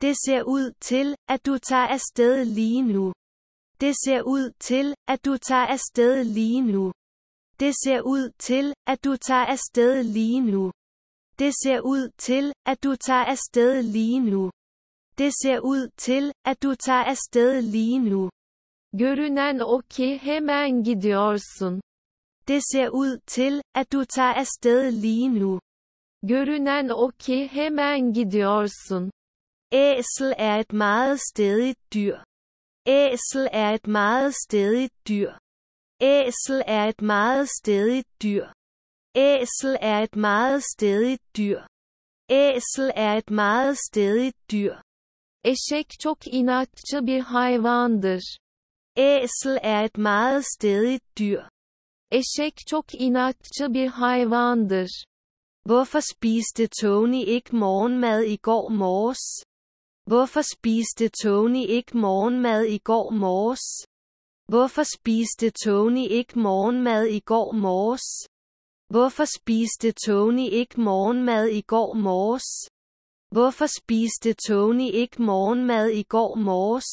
Det ser ud til, at du tager afsted lige nu. Det ser ud til, at du tager afsted lige nu. Det ser ud til, at du tager afsted lige nu. Det ser ud til, at du tager afsted lige nu. Det ser ud til, at du tager afsted lige nu. Görünen o ki hemen gidiyorsun. Det ser ud til, at du tager afsted lige nu. Görünen o ki hemen gidiyorsun. Æsel er et meget stedigt dyr. Æsel er et meget stedigt dyr. Æsel er et meget stedigt dyr. Æsel er et meget stedigt dyr. Æsel er et meget stedigt dyr. Eşek çok inatçı bir hayvandır. Æsel er et meget stedigt dyr. Eşek çok inatçı bir hayvandır. Hvorfor spiste Tony ikke morgenmad i går morges? Hvorfor spiste Tony ikke morgenmad i går morges? Hvorfor spiste Tony ikke morgenmad i går morges? Hvorfor spiste Tony ikke morgenmad i går morges? Hvorfor spiste Tony ikke morgenmad i går morges?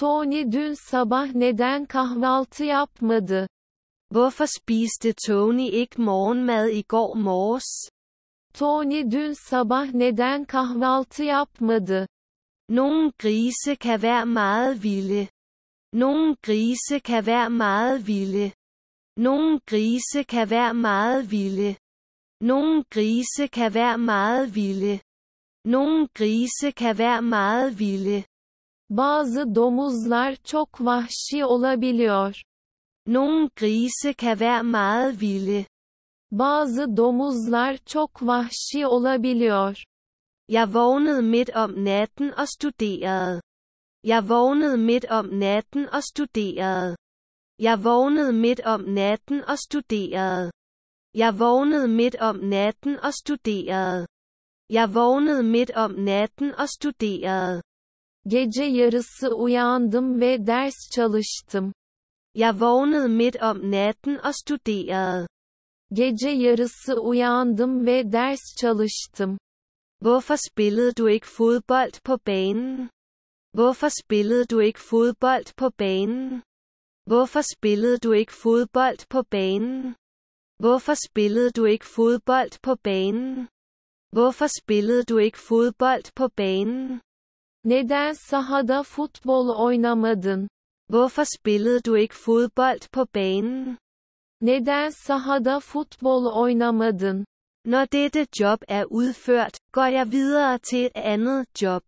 Tony dün sabah neden kahvaltı yapmadı? Hvorfor spiste Tony ikke morgenmad i går morges? Tony dün sabah neden kahvaltı yapmadı? Nogle grise kan være meget vilde. Nogle grise kan være meget vilde. Nogle grise kan være meget vilde. Nogle grise kan være meget vilde. Nogle grise kan være meget vilde. Bazı domuzlar çok vahşi olabiliyor. Nogle grise kan være meget vilde. Bazı domuzlar çok vahşi olabiliyor. Jeg vågnede midt om natten og studerede. Jeg vågnede midt om natten og studerede. Jeg vågnede midt om natten og studerede. Jeg vågnede midt om natten og studerede. Jeg vågnede midt om natten og studerede. Gece yarısı uyandım ve ders çalıştım. Jeg vågnede midt om natten og studerede. Gece yarısı uyandım ve ders çalıştım. Hvorfor spillede du ikke fodbold på banen? Hvorfor spillede du ikke fodbold på banen? Hvorfor spillede du ikke fodbold på banen? Hvorfor spillede du ikke fodbold på banen? Hvorfor spillede du ikke fodbold på banen? Neden sahada futbol oynamadın? Hvorfor spillede du ikke fodbold på banen? Neden sahada futbol oynamadın? Når dette job er udført, går jeg videre til et andet job.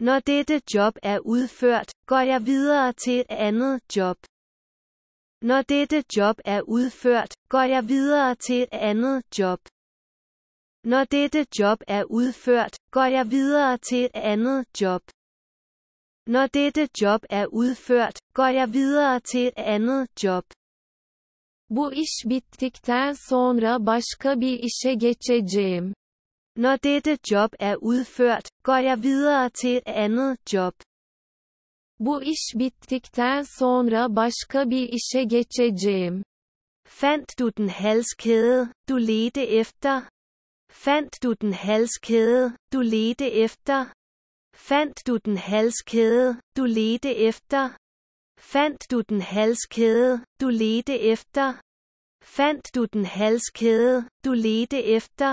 Når dette job er udført, går jeg videre til et andet job. Når dette job er udført, går jeg videre til et andet job. Når dette job er udført, går jeg videre til et andet job. Når dette job er udført, går jeg videre til et andet job. Bu iş bittikten sonra başka bir işe geçeceğim. Når dette job er udført, går jeg videre til et andet job. Bu iş bittikten sonra başka bir işe geçeceğim. Fandt du den halskæde, du ledte efter? Fandt du den halskæde, du ledte efter? Fandt du den halskæde, du ledte efter? Fandt du den halskæde, du ledte efter? Fandt du den halskæde, du ledte efter?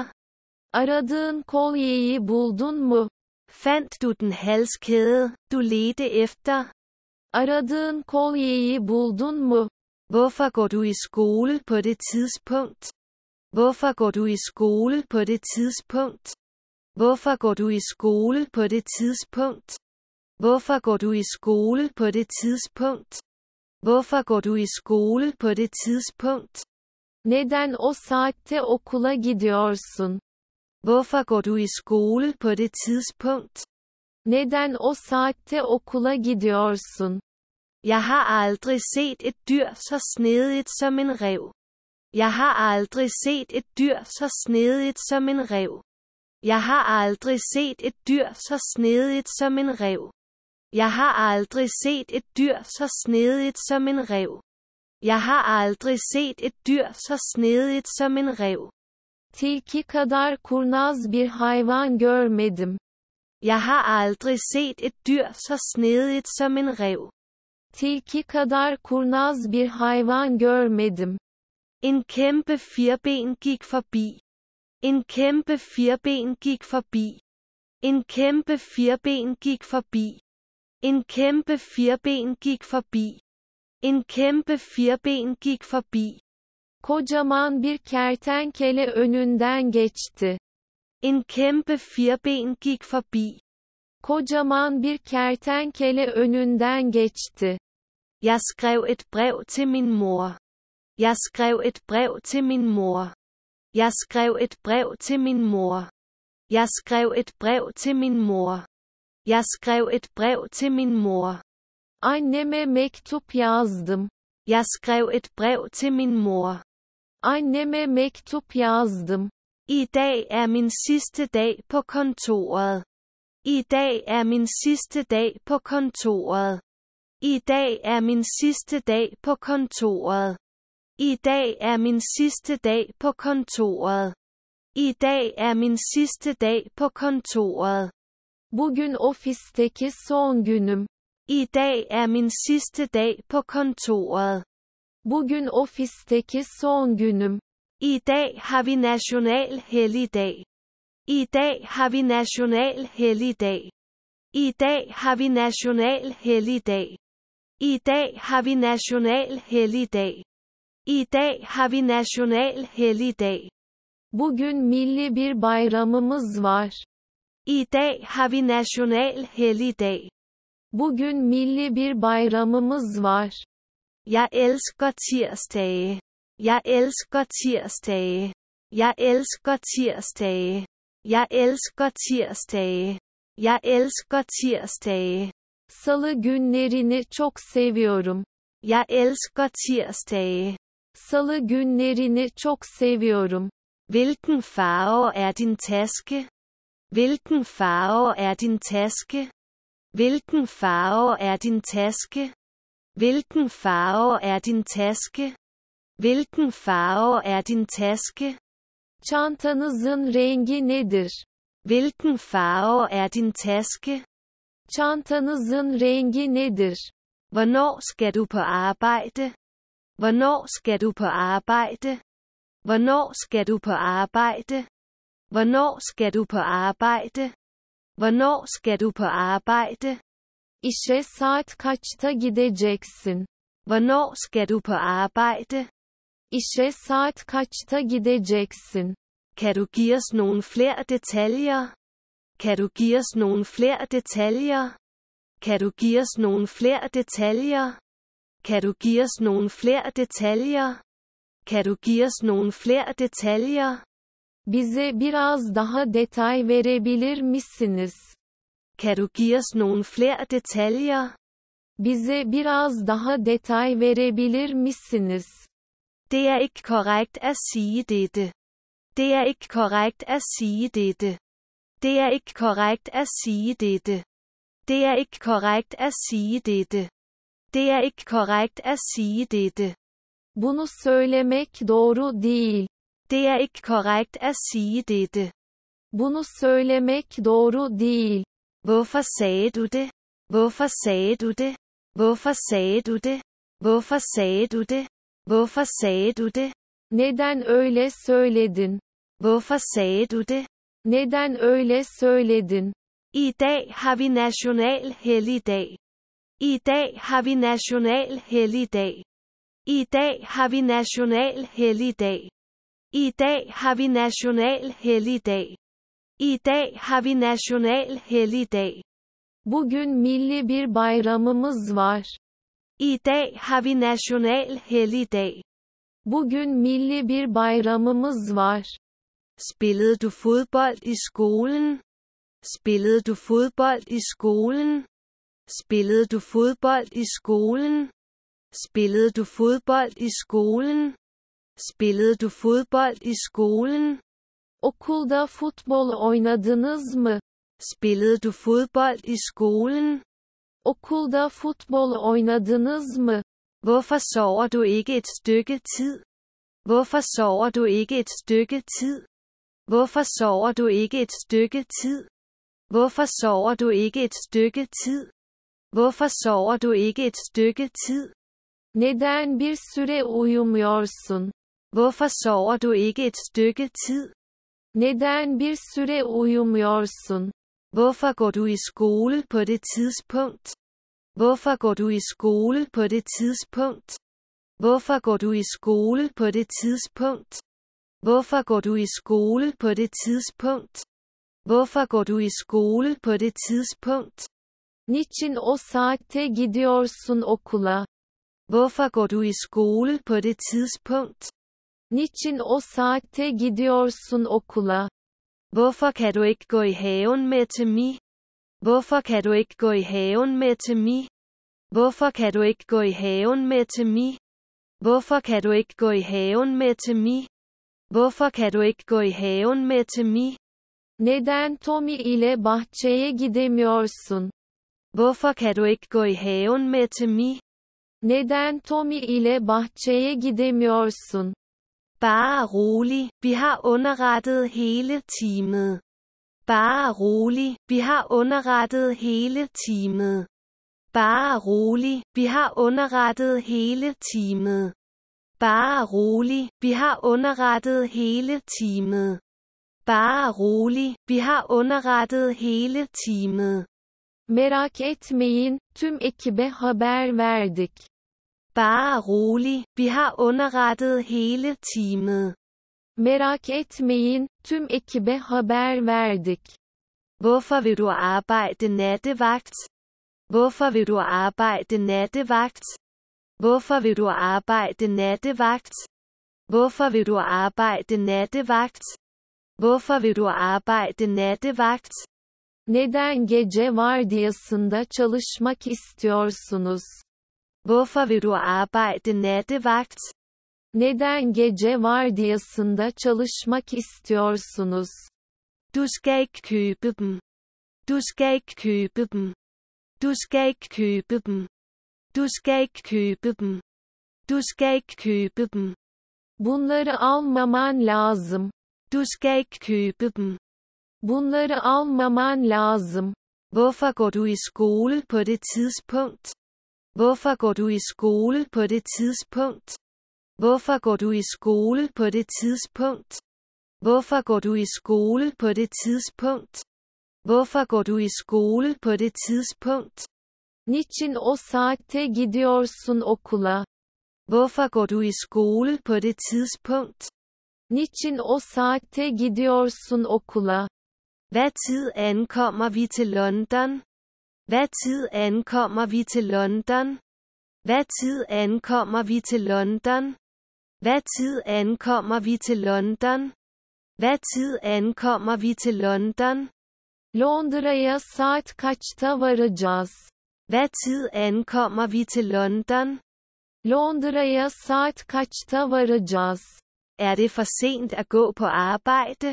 Aradığın kolyeyi buldun mu? Fandt du den halskæde, du ledte efter? Aradığın kolyeyi buldun mu? Hvorfor går du i skole på det tidspunkt? Hvorfor går du i skole på det tidspunkt? Hvorfor går du i skole på det tidspunkt? Hvorfor går du i skole på det tidspunkt? Hvorfor går du i skole på det tidspunkt? Neden o saatte okula gidiyorsun? Hvorfor går du i skole på det tidspunkt? Neden o saatte okula gidiyorsun? Jeg har aldrig set et dyr så snedigt som en rev. Jeg har aldrig set et dyr så snedigt som en rev. Jeg har aldrig set et dyr så snedigt som en rev. Jeg har aldrig set et dyr så snedigt som en rev. Jeg har aldrig set et dyr så snedigt som en rev. Tilki kadar kurnaz bir hayvan görmedim. Jeg har aldrig set et dyr så snedigt som en rev. Tilki kadar kurnaz bir hayvan görmedim. En kæmpe firben gik forbi. En kæmpe firben gik forbi. En kæmpe firben gik forbi. En kæmpe firben gik forbi. En kæmpe firben gik forbi. Kocaman bir kertenkele önünden geçti. En kæmpe firben gik forbi. Kocaman bir kertenkele önünden geçti. Jeg skrev et brev til min mor. Jeg skrev et brev til min mor. Jeg skrev et brev til min mor. Jeg skrev et brev til min mor. Jeg skrev et brev til min mor. Anneme mektup yazdım. Jeg skrev et brev til min mor. Anneme mektup yazdım. I dag er min sidste dag på kontoret. I dag er min sidste dag på kontoret. I dag er min sidste dag på kontoret. I dag er min sidste dag på kontoret. I dag er min sidste dag på kontoret. Bugün ofisteki son günüm. I dag er min sidste dag på kontoret. Bugün ofisteki son günüm. I dag har vi national helligdag. I dag har vi national helligdag. I dag har vi national helligdag. I dag har vi national helligdag. I dag har vi national helligdag. Bugün milli bir bayramımız var. I dag har vi national helligdag. Bugün milli bir bayramımız var. Jeg elsker tirsdage. Jeg elsker tirsdage. Jeg elsker tirsdage. Jeg elsker tirsdage. Jeg elsker tirsdage. Salı günlerini çok seviyorum. Jeg elsker tirsdage. Salı günlerini çok seviyorum. Hvilken farve er din taske? Hvilken farve er din taske? Hvilken farve er din taske? Hvilken farve er din taske? Hvilken farve er din taske? Çantanızın rengi nedir? Hvilken farve er din taske? Çantanızın rengi nedir? Hvornår skal du på arbejde? Hvornår skal du på arbejde? Hvornår skal du på arbejde? Hvornår skal du på arbejde? Hvornår skal du på arbejde? İşe saat kaçta gideceksin? Hvornår skal du på arbejde? İşe saat kaçta gideceksin? Kan du give os nogle flere detaljer? Kan du give os nogle flere detaljer? Kan du give os nogle flere detaljer? Kan du give os nogle flere detaljer? Kan du give os nogle flere detaljer? Bize biraz daha detay verebilir misiniz? Kan du give os nogle flere detaljer? Bize biraz daha detay verebilir misiniz? Det er ikke korrekt at sige dette. Det er ikke korrekt at sige dette. Det er ikke korrekt at sige dette. Det er ikke korrekt at sige dette. Det er ikke korrekt at sige dette. Bunu söylemek doğru değil. Det er ikke korrekt at sige dette. Bunu söylemek doğru değil. Hvorfor sagde du det? Hvorfor sagde du det? Hvorfor sagde du det? Hvorfor sagde du det? Hvorfor sagde du det? Neden öyle söyledin? Hvorfor sagde du det? Neden öyle söyledin? I dag har vi national helligdag. I dag har vi national helligdag. I dag har vi national helligdag. I dag har vi national helligdag. I dag har vi national helligdag. Bugün milli bir bayramımız var. I dag har vi national helligdag. Bugün milli bir bayramımız var. Spillede du fodbold i skolen? Spillede du fodbold i skolen? Spillede du fodbold i skolen? Spillede du fodbold i skolen? Spillede du fodbold i skolen? Okulda futbol oynadınız mı? Spillede du fodbold i skolen? Okulda futbol oynadınız mı? Hvorfor sover du ikke et stykke tid? Hvorfor sover du ikke et stykke tid? Hvorfor sover du ikke et stykke tid? Hvorfor sover du ikke et stykke tid? Hvorfor sover du ikke et stykke tid? Neden bir süre uyumuyorsun? Hvorfor sover du ikke et stykke tid? Neden bir süre uyumuyorsun? Hvorfor går du i skole på det tidspunkt? Hvorfor går du i skole på det tidspunkt? Hvorfor går du i skole på det tidspunkt? Hvorfor går du i skole på det tidspunkt? Hvorfor går du i skole på det tidspunkt? Niçin o saatte gidiyorsun okula? Hvorfor går du i skole på det tidspunkt? Niçin o saatte gidiyorsun okula? Hvorfor kan du ikke gå i haven med til mig? Hvorfor kan du ikke gå i haven med til mig? Hvorfor kan du ikke gå i haven med til mig? Hvorfor kan du ikke gå i haven med til mig? Hvorfor kan du ikke gå i haven med til mig? Neden Tommy ile bahçeye gidemiyorsun? Hvorfor kan du ikke gå i haven med til mig? Neden Tommy ile bahçeye gidemiyorsun? Bare rolig, vi har underrettet hele teamet. Bare rolig, vi har underrettet hele teamet. Bare rolig, vi har underrettet hele teamet. Bare rolig, vi har underrettet hele teamet. Bare rolig, vi har underrettet hele teamet. Merak etmeyin, tüm ekibe haber verdik. Bare rolig, vi har underrettet hele teamet. Merak etmeyin, tüm ekibe haber verdik. Hvorfor vil du arbejde nattevagt? Hvorfor vil du arbejde nattevagt? Hvorfor vil du arbejde nattevagt? Hvorfor vil du arbejde nattevagt? Hvorfor vil du arbejde nattevagt? Neden gece vardiyasında çalışmak istiyorsunuz? Hvorfor vil du arbejde nattevagt? Neden gece vardiyasında çalışmak istiyorsunuz? Du skal ikke købe dem. Du skal ikke købe dem. Du skal ikke købe dem. Du skal ikke købe dem. Du skal ikke købe dem. Bunları almaman lazım. Du skal ikke købe dem. Bunları almaman lazım. Hvorfor går du i skole på det tidspunkt? Hvorfor går du i skole på det tidspunkt? Hvorfor går du i skole på det tidspunkt? Hvorfor går du i skole på det tidspunkt? Hvorfor går du i skole på det tidspunkt? Niçin o saatte gidiyorsun okula? Hvorfor går du i skole på det tidspunkt? Niçin o saatte gidiyorsun okula? Hvad tid ankommer vi til London? Hvad tid ankommer vi til London? Hvad tid ankommer vi til London? Hvad tid ankommer vi til London? Hvad tid ankommer vi til London? Londra'ya saat kaçta varacağız? Hvad tid ankommer vi til London? Londra'ya saat kaçta varacağız? Er det for sent at gå på arbejde?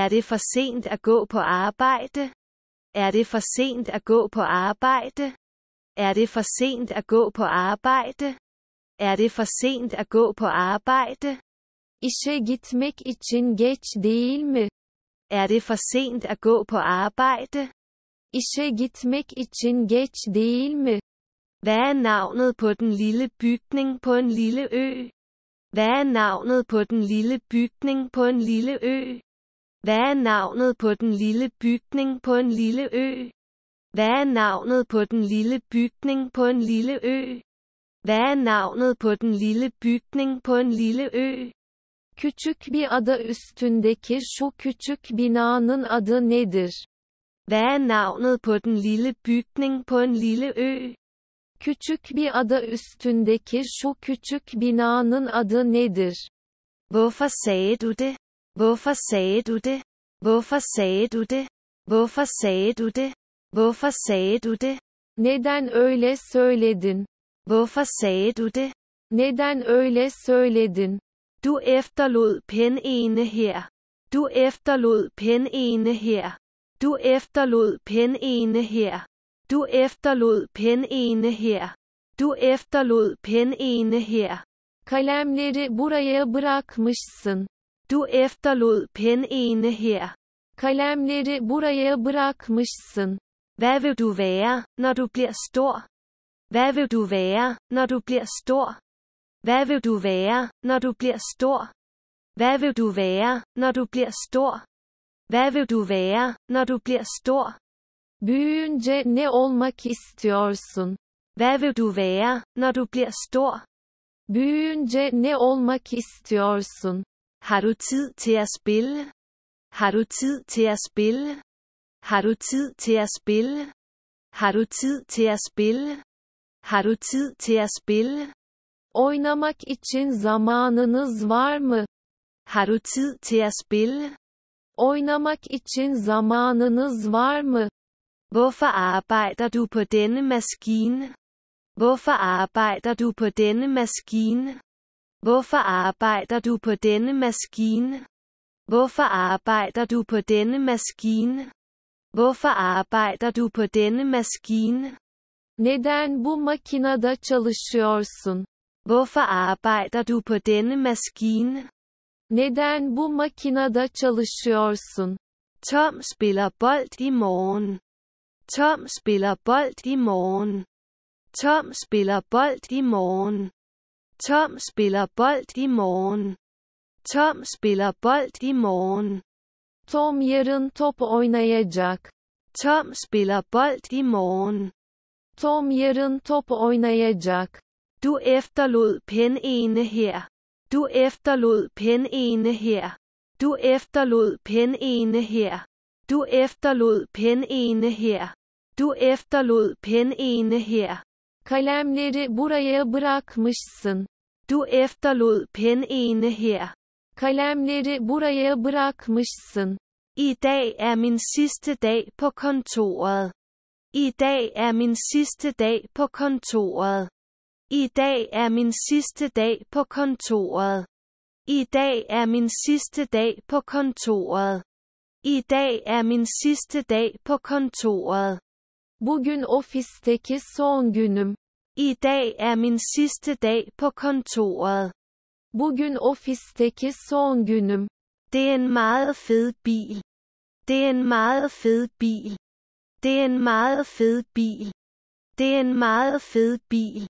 Er det for sent at gå på arbejde? Er det for sent at gå på arbejde? Er det for sent at gå på arbejde? Er det for sent at gå på arbejde? İşe gitmek için geç değil mi? Er det for sent at gå på arbejde? İşe gitmek için geç değil mi? Hvad er navnet på den lille bygning på en lille ø? Hvad er navnet på den lille bygning på en lille ø? Hvad er navnet på den lille bygning på en lille ø? Hvad er navnet på den lille bygning på en lille ø? Hvad er navnet på den lille bygning på en lille ø? Küçük bir ada üstündeki şu küçük binanın adı nedir? Hvad er navnet på den lille bygning på en lille ø? Küçük bir ada üstündeki şu küçük binanın adı nedir? Hvorfor sagde du det? Hvorfor sagde du det? Hvorfor sagde du det? Hvorfor sagde du det? Hvorfor sagde du det? Neden öyle söyledin? Hvorfor sagde du det? Neden öyle söyledin? Du efterlod penene her. Du efterlod penene her. Du efterlod penene her. Du efterlod penene her. Du efterlod penene her. Kalemleri buraya bırakmışsın. Du efterlod penene her. Kalemleri buraya bırakmışsın. Hvad vil du være, når du bliver stor? Hvad vil du være, når du bliver stor? Hvad vil du være, når du bliver stor? Hvad vil du være, når du bliver stor? Hvad vil du være, når du bliver stor? Büyüyünce ne olmak istiyorsun? Hvad vil du være, når du bliver stor? Büyüyünce ne olmak istiyorsun? Har du tid til at spille? Har du tid til at spille? Har du tid til at spille? Har du tid til at spille? Har du tid til at spille? Oynamak için zamanınız var mı? Har du tid til at spille? Oynamak için zamanınız var mı? Hvorfor arbejder du på denne maskine? Hvorfor arbejder du på denne maskine? Hvorfor arbejder du på denne maskine? Hvorfor arbejder du på denne maskine? Hvorfor arbejder du på denne maskine? Neden bu makinede çalışıyorsun? Hvorfor arbejder du på denne maskine? Neden bu makinede çalışıyorsun? Tom spiller bold i morgen. Tom spiller bold i morgen. Tom spiller bold i morgen. Tom spiller bold i morgen. Tom spiller bold i morgen. Tom yarın top oynayacak. Tom spiller bold i morgen. Tom yarın top oynayacak. Du efterlod penene her. Du efterlod penene her. Du efterlod penene her. Du efterlod penene her. Du efterlod penene her. Kalemleri buraya bırakmışsın. Du efterlod pennene her. Kalemleri buraya bırakmışsın. I dag er min sidste dag på kontoret. I dag er min sidste dag på kontoret. I dag er min sidste dag på kontoret. I dag er min sidste dag på kontoret. I dag er min sidste dag på kontoret. Bugün ofisteki son günüm. I dag er min sidste dag på kontoret. Bugün ofisteki son günüm. Det er en meget fed bil. Det er en meget fed bil. Det er en meget fed bil. Det er en meget fed bil.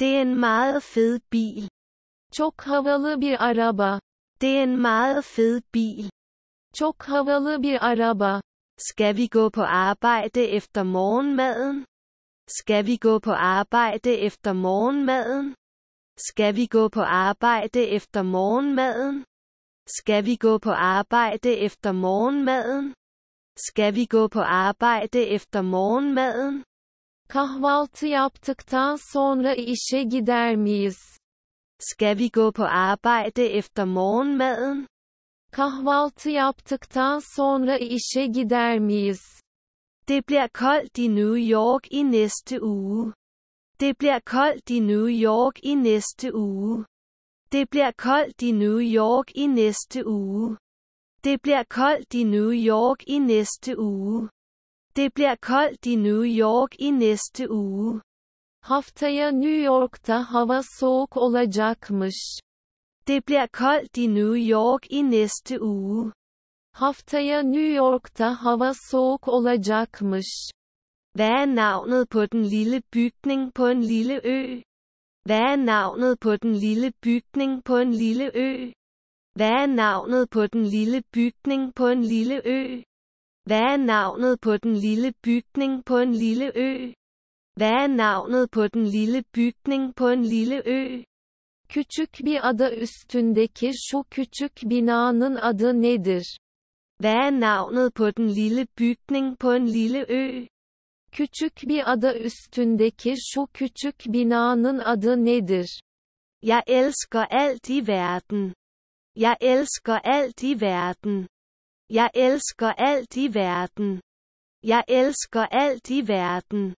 Det er en meget fed bil. Çok havalı bir araba. Det er en meget fed bil. Çok havalı bir araba. Skal vi gå på arbejde efter morgenmaden? Skal vi gå på arbejde efter morgenmaden? Skal vi gå på arbejde efter morgenmaden? Skal vi gå på arbejde efter morgenmaden? Skal vi gå på arbejde efter morgenmaden? Kahvaltı yaptıktan sonra işe gider miyiz? Skal vi gå på arbejde efter morgenmaden? Kahvaltı yaptıktan sonra işe gider miyiz? Det bliver koldt i New York i næste uge. Det bliver koldt i New York i næste uge. Det bliver koldt i New York i næste uge. Det bliver koldt i New York i næste uge. Det bliver koldt i New York i næste uge. Haftaya New York'ta hava soğuk olacakmış. Det bliver koldt i New York i næste uge. Haftaya New York'ta hava soğuk olacakmış. Hvad er navnet på den lille bygning på en lille ø? Hvad er navnet på den lille bygning på en lille ø? Hvad er navnet på den lille bygning på en lille ø? Hvad er navnet på den lille bygning på en lille ø? Hvad er navnet på den lille bygning på en lille ø? Küçük bir ada üstündeki şu küçük binanın adı nedir? Hvad er navnet på den lille bygning på en lille ø? Küçük bir ada üstündeki şu küçük binanın adı nedir? Jeg elsker alt i verden. Jeg elsker alt i verden. Jeg elsker alt i verden. Jeg elsker alt i verden.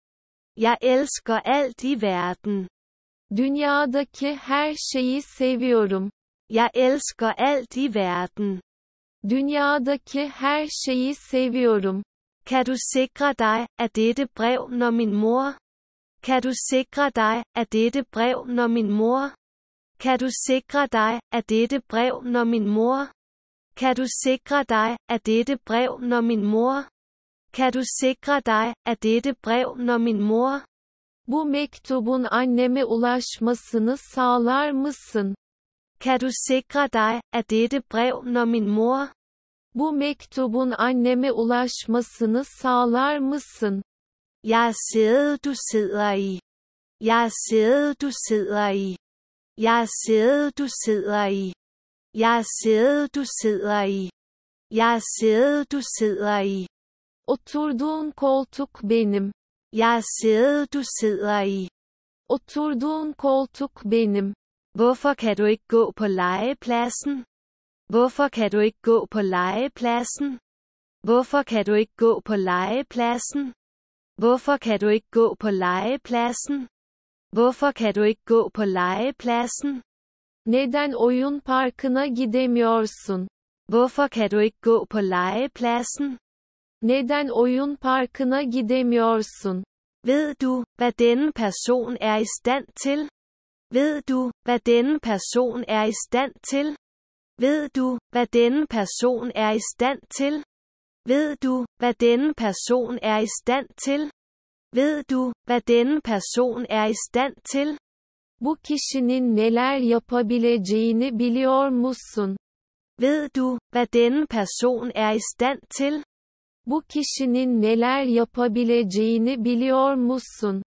Jeg elsker alt i verden. Dünyadaki her şeyi seviyorum. Jeg elsker alt i verden. Dünyadaki her şeyi seviyorum. Kan du sikre dig, at dette brev når min mor? Kan du sikre dig, at dette brev når min mor? Kan du sikre dig, at dette brev når min mor? Kan du sikre dig, at dette brev når min mor? Kan du sikre dig, at dette brev når min mor? Bu mektubun anneme ulaşmasını sağlar mısın? Kan du sikre dig, at dette brev når min mor? Bu mektubun anneme ulaşmasını sağlar mısın? Jeg sidder du sidder i. Jeg sidder du sidder i. Jeg sidder du sidder i. Jeg sidder du sidder i. Jeg sidder du sidder i. Oturduğun koltuk benim. Jeg er sædet, du sidder i. Oturduğun koltuk benim. Hvorfor kan du ikke gå på legepladsen? Hvorfor kan du ikke gå på legepladsen? Hvorfor kan du ikke gå på legepladsen? Hvorfor kan du ikke gå på legepladsen? Hvorfor kan du ikke gå på legepladsen? Neden oyun parkına gidemiyorsun? Hvorfor kan du ikke gå på legepladsen? Neden oyun parkına gidemiyorsun? Ved du, hvad denne person er i stand til? Ved du, hvad denne person er i stand til? Ved du, hvad denne person er i stand til? Ved du, hvad denne person er i stand til? Ved du, hvad denne person er i stand til? Bu kişinin neler yapabileceğini biliyor musun? Ved du, hvad denne person er i stand til? Bu kişinin neler yapabileceğini biliyor musun?